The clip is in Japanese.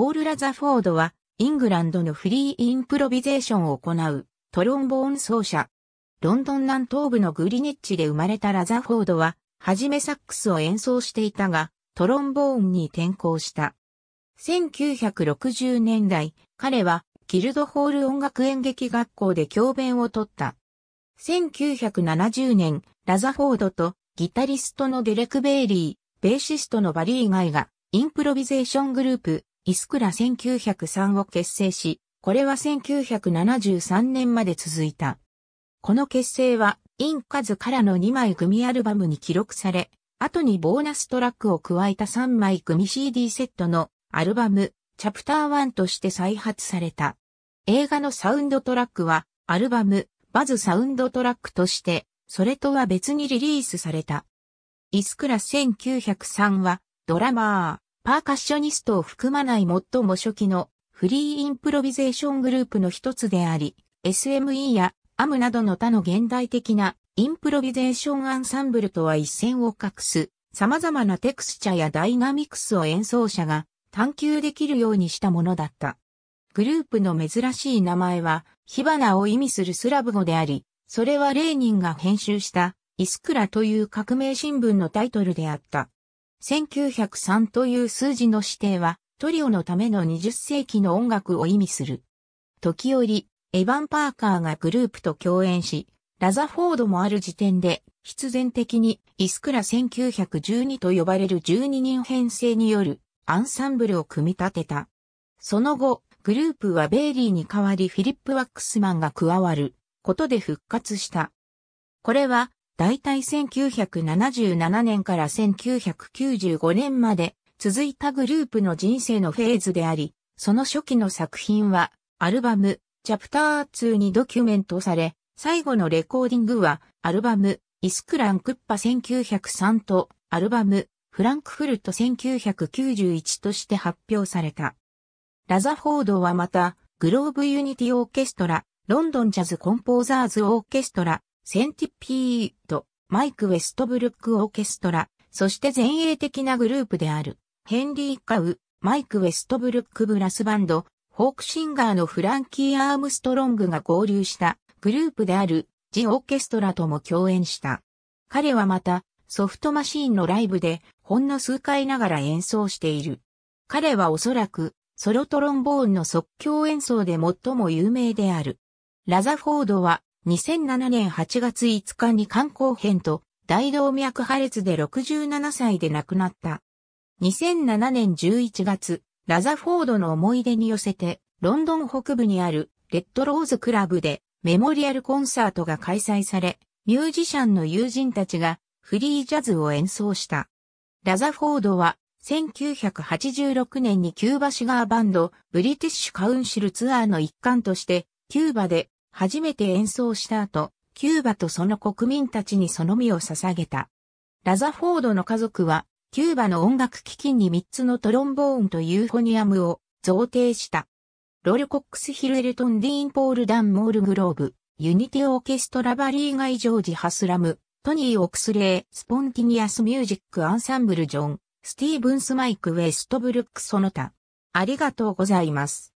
ポール・ラザフォードは、イングランドのフリーインプロビゼーションを行う、トロンボーン奏者。ロンドン南東部のグリニッチで生まれたラザフォードは、はじめサックスを演奏していたが、トロンボーンに転向した。1960年代、彼は、ギルドホール音楽演劇学校で教鞭を取った。1970年、ラザフォードとギタリストのデレク・ベイリー、ベーシストのバリーガイが、インプロビゼーショングループ、イスクラ1903を結成し、これは1973年まで続いた。この結成は、インカズからの2枚組アルバムに記録され、後にボーナストラックを加えた3枚組 CD セットのアルバム、チャプター1として再発された。映画のサウンドトラックは、アルバム、バズサウンドトラックとして、それとは別にリリースされた。イスクラ1903は、ドラマパーカッショニストを含まない最も初期のフリーインプロビゼーショングループの一つであり、SME やアムなどの他の現代的なインプロビゼーションアンサンブルとは一線を画す様々なテクスチャやダイナミクスを演奏者が探求できるようにしたものだった。グループの珍しい名前は火花を意味するスラブ語であり、それはレーニンが編集したイスクラという革命新聞のタイトルであった。1903という数字の指定は、トリオのための20世紀の音楽を意味する。時折、エヴァン・パーカーがグループと共演し、ラザフォードもある時点で、必然的にイスクラ1912と呼ばれる12人編成によるアンサンブルを組み立てた。その後、グループはベイリーに代わりフィリップ・ワックスマンが加わることで復活した。これは大体1977年から1995年まで続いたグループの人生のフェーズであり、その初期の作品は、アルバム、チャプター2にドキュメントされ、最後のレコーディングは、アルバム、イスクランクッパ1903と、アルバム、フランクフルト1991として発表された。ラザフォードはまた、グローブユニティオーケストラ、ロンドンジャズコンポーザーズオーケストラ、センティピード、マイク・ウェストブルック・オーケストラ、そして前衛的なグループである、ヘンリー・カウ、マイク・ウェストブルック・ブラスバンド、フォークシンガーのフランキー・アームストロングが合流したグループであるジ・オーケストラとも共演した。彼はまたソフトマシーンのライブでほんの数回ながら演奏している。彼はおそらくソロトロンボーンの即興演奏で最も有名である。ラザフォードは2007年8月5日に肝硬変と大動脈破裂で67歳で亡くなった。2007年11月、ラザフォードの思い出に寄せて、ロンドン北部にあるレッドローズクラブでメモリアルコンサートが開催され、ミュージシャンの友人たちがフリージャズを演奏した。ラザフォードは1986年にキューバシガーバンドブリティッシュカウンシルツアーの一環としてキューバで初めて演奏した後、キューバとその国民たちにその身を捧げた。ラザフォードの家族は、キューバの音楽基金に3つのトロンボーンとユーフォニアムを贈呈した。ロルコックス・ヒルエルトン・ディーン・ポール・ダン・モール・グローブ、ユニティ・オーケストラ・バリーガイ・ジョージ・ハスラム、トニー・オクスレー、スポンティニアス・ミュージック・アンサンブル・ジョン、スティーブンス・マイク・ウェストブルック・その他。ありがとうございます。